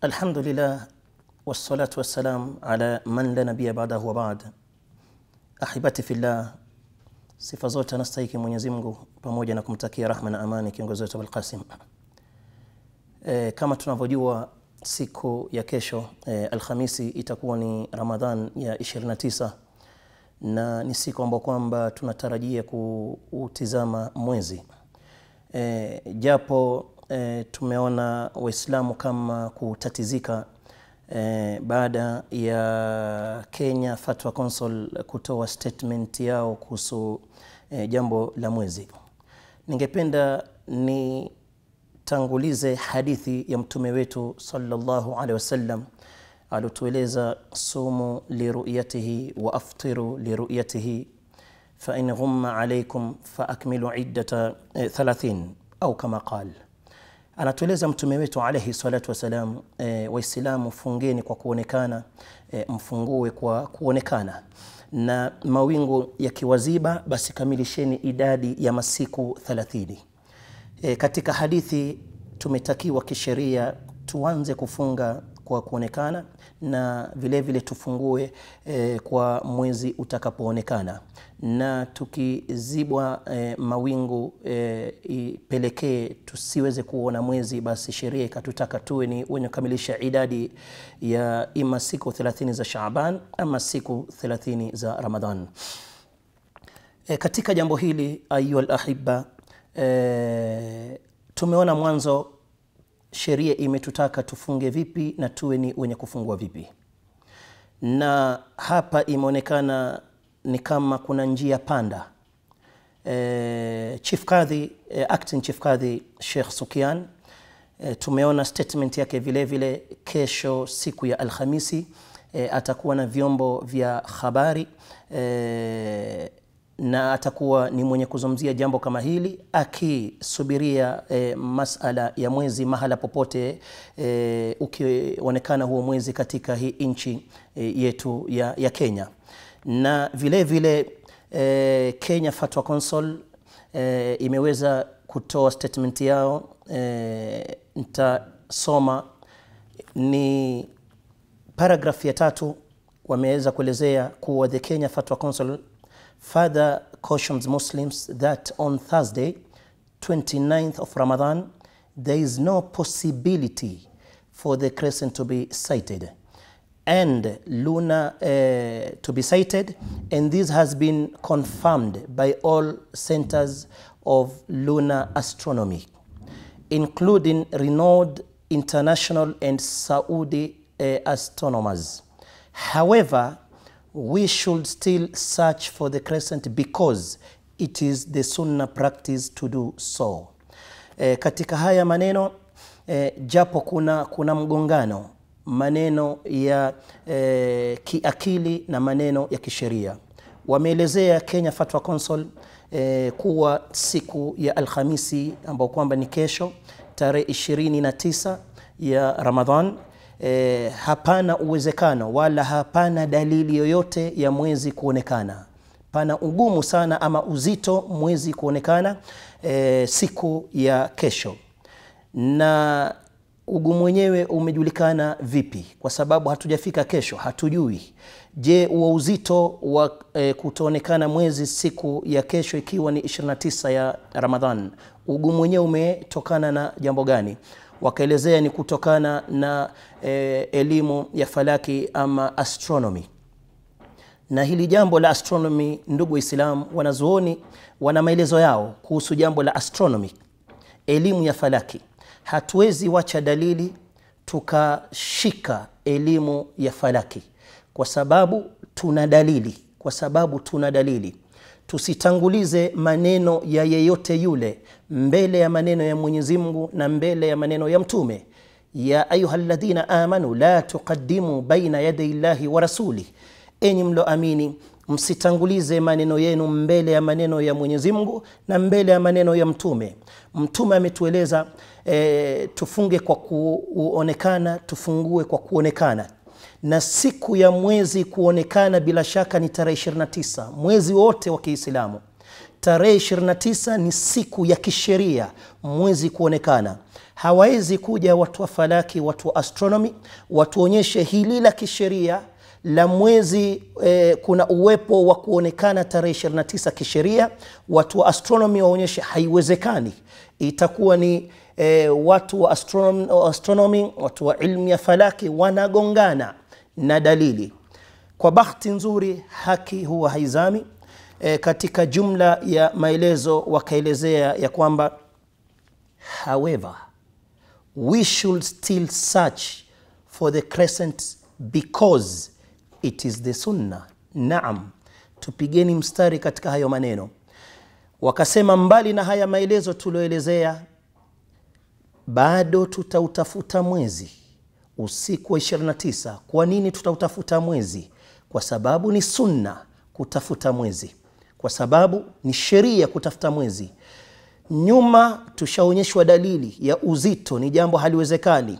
Alhamdulillah wassalatu wassalam ala man la nabiyya ba'dahu wa ba'd. Ahibati fillah, sifa zote anastahiki Mwenyezi Mungu pamoja na kumtakia rahma na amani kiongozi wetu Abul Qasim. E, kama tunavyojua siku ya kesho e, Alhamisi itakuwa ni Ramadhan ya 29 na ni siku ambayo kwamba tunatarajia kuutizama mwezi e, japo e, tumeona Waislamu kama kutatizika e, baada ya Kenya Fatwa Council kutoa statement yao kuhusu e, jambo la mwezi. Ningependa nitangulize hadithi ya mtume wetu sallallahu alaihi wasallam aliotueleza sumu liruyatihi wa aftiru liruyatihi fa in ghumma alaikum fa akmilu iddata 30 au kama qala Anatueleza mtume wetu alayhi salatu wasalam, e, eh, Waislamu fungeni kwa kuonekana e, mfungue kwa kuonekana, na mawingu yakiwaziba basi kamilisheni idadi ya masiku 30. E, eh, katika hadithi tumetakiwa kisheria tuanze kufunga kwa kuonekana na vilevile vile tufungue e, kwa mwezi utakapoonekana na tukizibwa e, mawingu e, ipelekee tusiweze kuona mwezi, basi sheria ikatutaka tuwe ni wenye kukamilisha idadi ya ima siku 30 za Shaaban ama siku 30 za Ramadhan. E, katika jambo hili ayuha ahiba e, tumeona mwanzo sheria imetutaka tufunge vipi na tuwe ni wenye kufungua vipi, na hapa imeonekana ni kama kuna njia panda. E, Chief Kadhi, e, acting Chief Kadhi Sheikh Sukian e, tumeona statement yake vilevile vile. Kesho siku ya Alhamisi e, atakuwa na vyombo vya habari e, na atakuwa ni mwenye kuzungumzia jambo kama hili akisubiria e, masala ya mwezi mahala popote e, ukionekana huo mwezi katika hii nchi e, yetu ya, ya Kenya na vile vile e, Kenya Fatwa Council e, imeweza kutoa statement yao e, nitasoma ni paragraph ya tatu wameweza kuelezea kuwa the Kenya Fatwa Council further cautions Muslims that on Thursday, 29th of Ramadan, there is no possibility for the crescent to be sighted and lunar uh, to be sighted and this has been confirmed by all centers of lunar astronomy including renowned international and Saudi uh, astronomers. However, we should still search for the crescent because it is the sunna practice to do so. E, katika haya maneno e, japo kuna, kuna mgongano maneno ya e, kiakili na maneno ya kisheria wameelezea Kenya Fatwa Council e, kuwa siku ya Alhamisi ambao kwamba ni kesho tarehe 29 ya Ramadhan e, hapana uwezekano wala hapana dalili yoyote ya mwezi kuonekana. Pana ugumu sana ama uzito mwezi kuonekana e, siku ya kesho. Na ugumu wenyewe umejulikana vipi? Kwa sababu hatujafika kesho, hatujui. Je, huo uzito wa e, kutoonekana mwezi siku ya kesho ikiwa ni 29 ya Ramadhan, ugumu wenyewe umetokana na jambo gani? wakaelezea ni kutokana na e, elimu ya falaki ama astronomy na hili jambo la astronomy, ndugu waislam wanazuoni wana maelezo yao kuhusu jambo la astronomy, elimu ya falaki. Hatuwezi wacha dalili tukashika elimu ya falaki, kwa sababu tuna dalili, kwa sababu tuna dalili tusitangulize maneno ya yeyote yule mbele ya maneno ya Mwenyezi Mungu na mbele ya maneno ya mtume ya ayuhalladhina amanu la tuqaddimu baina yaday llahi wa rasuli enyi mloamini msitangulize maneno yenu mbele ya maneno ya Mwenyezi Mungu na mbele ya maneno ya mtume. Mtume ametueleza e, tufunge kwa kuonekana, tufungue kwa kuonekana, na siku ya mwezi kuonekana bila shaka ni tarehe 29 mwezi wote wa Kiislamu. Tarehe 29 ni siku ya kisheria mwezi kuonekana. Hawawezi kuja watu wa falaki, watu wa astronomy watuonyeshe hili la kisheria la mwezi eh, kuna uwepo wa kuonekana tarehe 29 kisheria. Watu wa astronomy waonyeshe, haiwezekani. Itakuwa ni eh, watu wa astronomy, astronomy, watu wa ilmu ya falaki wanagongana na dalili. Kwa bahati nzuri, haki huwa haizami. E, katika jumla ya maelezo wakaelezea ya kwamba however we should still search for the crescent because it is the sunna. Naam, tupigeni mstari katika hayo maneno. Wakasema mbali na haya maelezo tulioelezea, bado tutautafuta mwezi usiku wa 29. Kwa nini tutautafuta mwezi? Kwa sababu ni sunna kutafuta mwezi, kwa sababu ni sheria kutafuta mwezi. Nyuma tushaonyeshwa dalili ya uzito, ni jambo haliwezekani,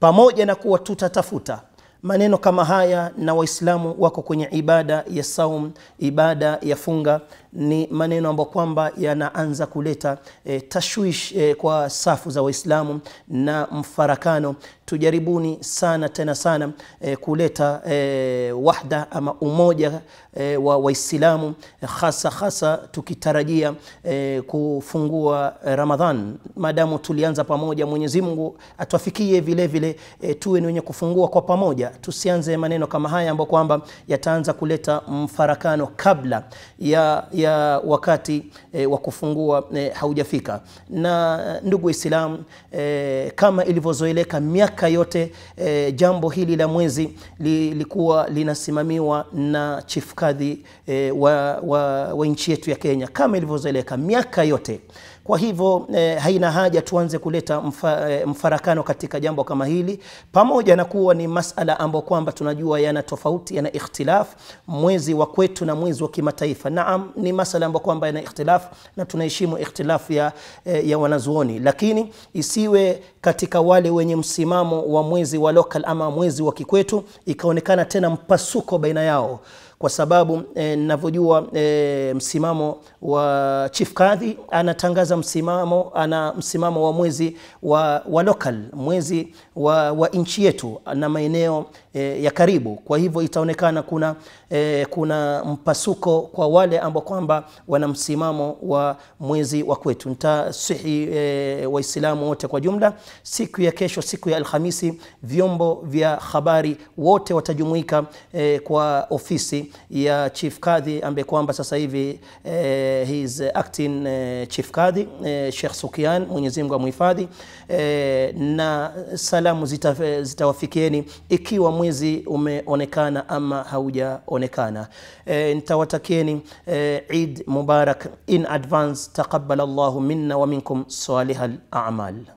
pamoja na kuwa tutatafuta maneno kama haya na Waislamu wako kwenye ibada ya saum, ibada ya funga, ni maneno ambayo kwamba yanaanza kuleta e, tashwish e, kwa safu za Waislamu na mfarakano. Tujaribuni sana tena sana e, kuleta e, wahda ama umoja e, wa Waislamu hasa hasa tukitarajia e, kufungua Ramadhan. madamu tulianza pamoja, Mwenyezi Mungu atuafikie vile vile e, tuwe ni wenye kufungua kwa pamoja tusianze maneno kama haya ambayo kwamba yataanza kuleta mfarakano kabla ya, ya wakati e, wa kufungua e, haujafika. Na eh, ndugu Waislamu e, kama ilivyozoeleka miaka yote e, jambo hili la mwezi lilikuwa linasimamiwa na chief kadhi e, wa, wa, wa nchi yetu ya Kenya kama ilivyozoeleka miaka yote. Kwa hivyo eh, haina haja tuanze kuleta mfa, eh, mfarakano katika jambo kama hili, pamoja na kuwa ni masala ambayo kwamba tunajua yana tofauti, yana ikhtilaf, mwezi wa kwetu na mwezi wa kimataifa. Naam, ni masala ambayo kwamba yana ikhtilaf na tunaheshimu ikhtilaf ya, eh, ya wanazuoni, lakini isiwe katika wale wenye msimamo wa mwezi wa local ama mwezi wa kikwetu, ikaonekana tena mpasuko baina yao kwa sababu eh, ninavyojua e, e, msimamo wa Chief Kadhi anatangaza msimamo ana msimamo wa mwezi wa, wa local mwezi wa, wa nchi yetu na maeneo e, ya karibu. Kwa hivyo itaonekana kuna, e, kuna mpasuko kwa wale ambao kwamba wana msimamo wa mwezi wa kwetu. Nitasihi e, Waislamu wote kwa jumla Siku ya kesho, siku ya Alhamisi, vyombo vya habari wote watajumuika e, kwa ofisi ya Chief Kadhi ambaye kwamba sasa hivi eh, e, his acting e, Chief Kadhi e, Sheikh Sukian, Mwenyezi Mungu amhifadhi e, na salamu zitawafikieni zita ikiwa mwezi umeonekana ama haujaonekana. E, nitawatakieni e, Eid Mubarak in advance taqabbal Allahu minna wa minkum salihal a'mal.